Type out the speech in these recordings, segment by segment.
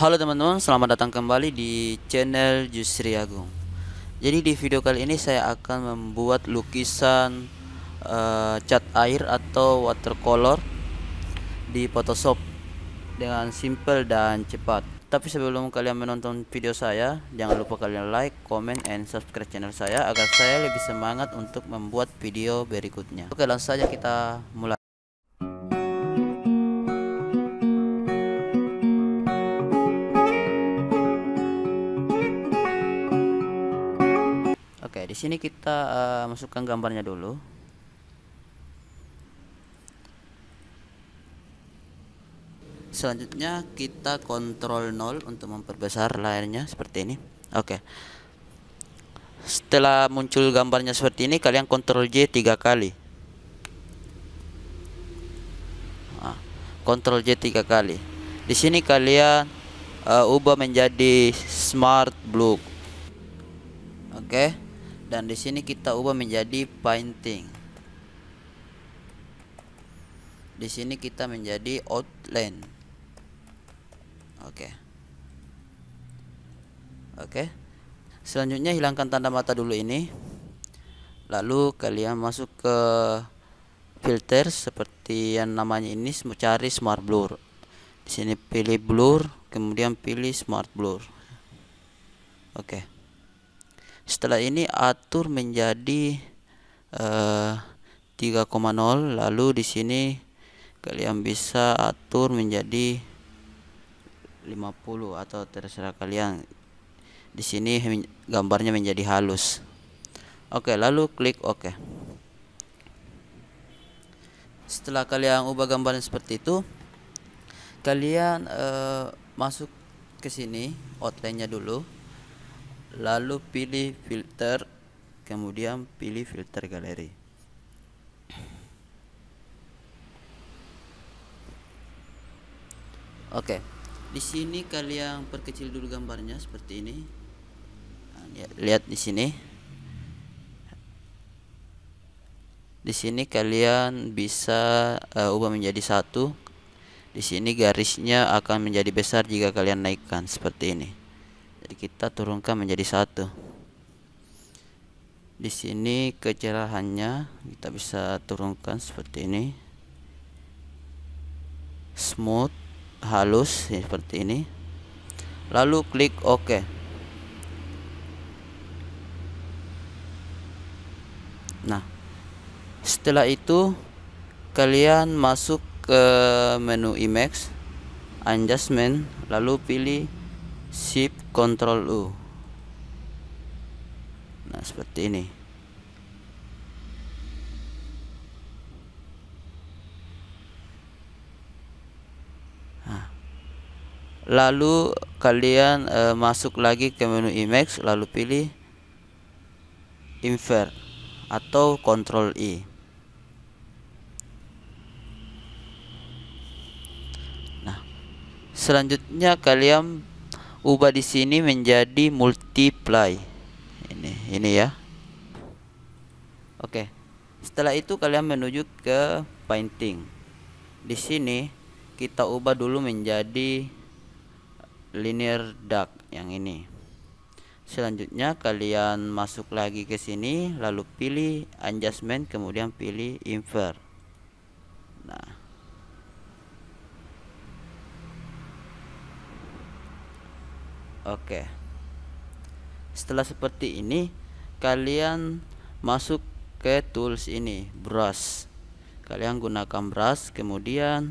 Halo teman-teman, selamat datang kembali di channel Justri Agung. Jadi di video kali ini saya akan membuat lukisan uh, cat air atau watercolor di Photoshop dengan simple dan cepat. Tapi sebelum kalian menonton video saya, jangan lupa kalian like, comment, and subscribe channel saya agar saya lebih semangat untuk membuat video berikutnya. Oke, langsung saja kita mulai. di sini kita uh, masukkan gambarnya dulu selanjutnya kita kontrol 0 untuk memperbesar layarnya seperti ini oke okay. setelah muncul gambarnya seperti ini kalian kontrol J tiga kali nah, kontrol J tiga kali di sini kalian uh, ubah menjadi smart blue oke okay dan di sini kita ubah menjadi painting di sini kita menjadi outline oke okay. oke okay. selanjutnya hilangkan tanda mata dulu ini lalu kalian masuk ke filter seperti yang namanya ini cari smart blur di sini pilih blur kemudian pilih smart blur oke okay setelah ini atur menjadi uh, eh, 3,0 lalu di sini kalian bisa atur menjadi 50 atau terserah kalian di sini gambarnya menjadi halus oke lalu klik oke okay. setelah kalian ubah gambarnya seperti itu kalian uh, masuk ke sini outline-nya dulu lalu pilih filter kemudian pilih filter galeri Oke, di sini kalian perkecil dulu gambarnya seperti ini. lihat, nah, ya, lihat di sini. Di sini kalian bisa uh, ubah menjadi satu. Di sini garisnya akan menjadi besar jika kalian naikkan seperti ini kita turunkan menjadi satu di sini kecerahannya kita bisa turunkan seperti ini smooth halus ya, seperti ini lalu klik OK nah setelah itu kalian masuk ke menu image adjustment lalu pilih shift control U nah seperti ini nah. lalu kalian e, masuk lagi ke menu image lalu pilih invert atau control I nah, Selanjutnya kalian ubah di sini menjadi multiply ini ini ya oke setelah itu kalian menuju ke painting di sini kita ubah dulu menjadi linear dark yang ini selanjutnya kalian masuk lagi ke sini lalu pilih adjustment kemudian pilih invert Oke. Setelah seperti ini, kalian masuk ke tools ini, brush. Kalian gunakan brush, kemudian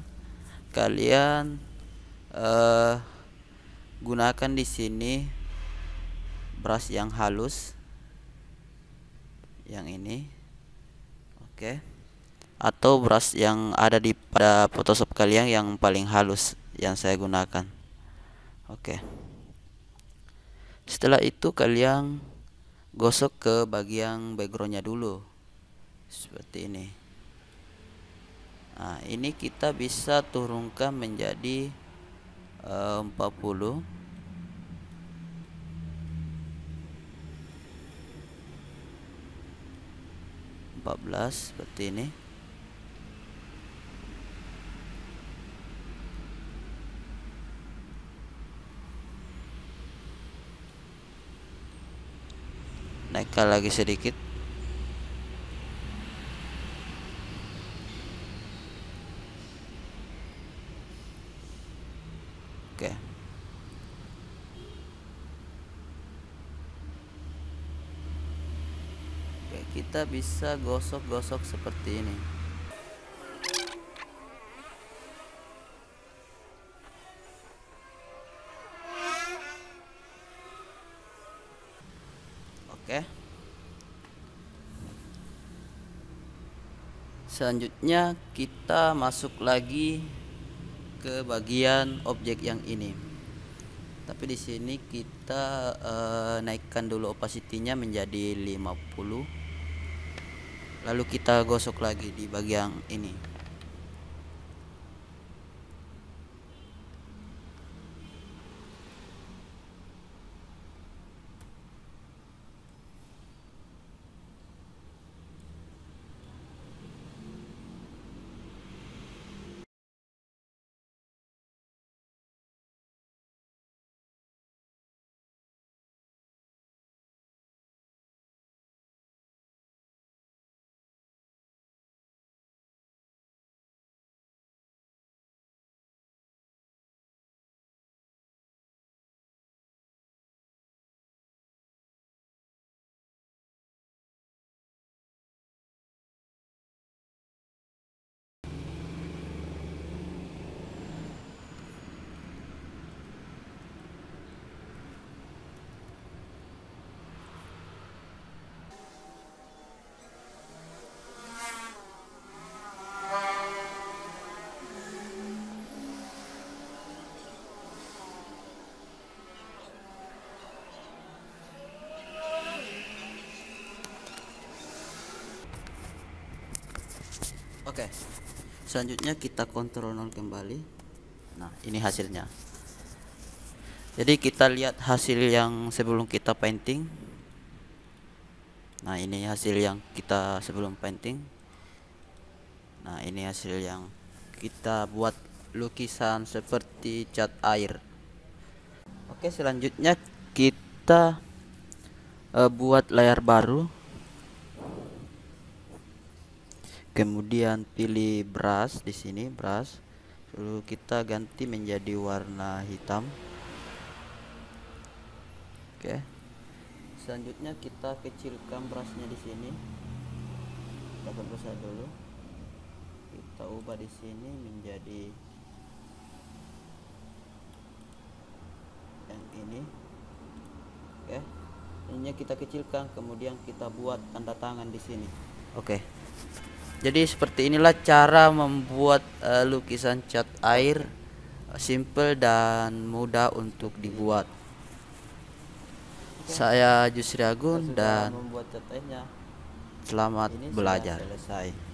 kalian uh, gunakan di sini brush yang halus yang ini. Oke. Atau brush yang ada di pada Photoshop kalian yang paling halus yang saya gunakan. Oke. Okay setelah itu kalian gosok ke bagian backgroundnya dulu seperti ini nah ini kita bisa turunkan menjadi uh, 40 14 seperti ini naikkan lagi sedikit oke oke kita bisa gosok-gosok seperti ini Oke. Selanjutnya kita masuk lagi ke bagian objek yang ini. Tapi di sini kita uh, naikkan dulu opacity-nya menjadi 50. Lalu kita gosok lagi di bagian ini. oke okay. selanjutnya kita kontrol nol kembali nah ini hasilnya jadi kita lihat hasil yang sebelum kita painting nah ini hasil yang kita sebelum painting nah ini hasil yang kita buat lukisan seperti cat air oke selanjutnya kita uh, buat layar baru kemudian pilih brush di sini brush lalu kita ganti menjadi warna hitam oke selanjutnya kita kecilkan brushnya di sini dapat besar dulu kita ubah di sini menjadi yang ini oke ini kita kecilkan kemudian kita buat tanda tangan di sini oke jadi seperti inilah cara membuat uh, lukisan cat air eh, simple dan mudah untuk dibuat Oke. saya Jusri Agun dan selamat belajar selesai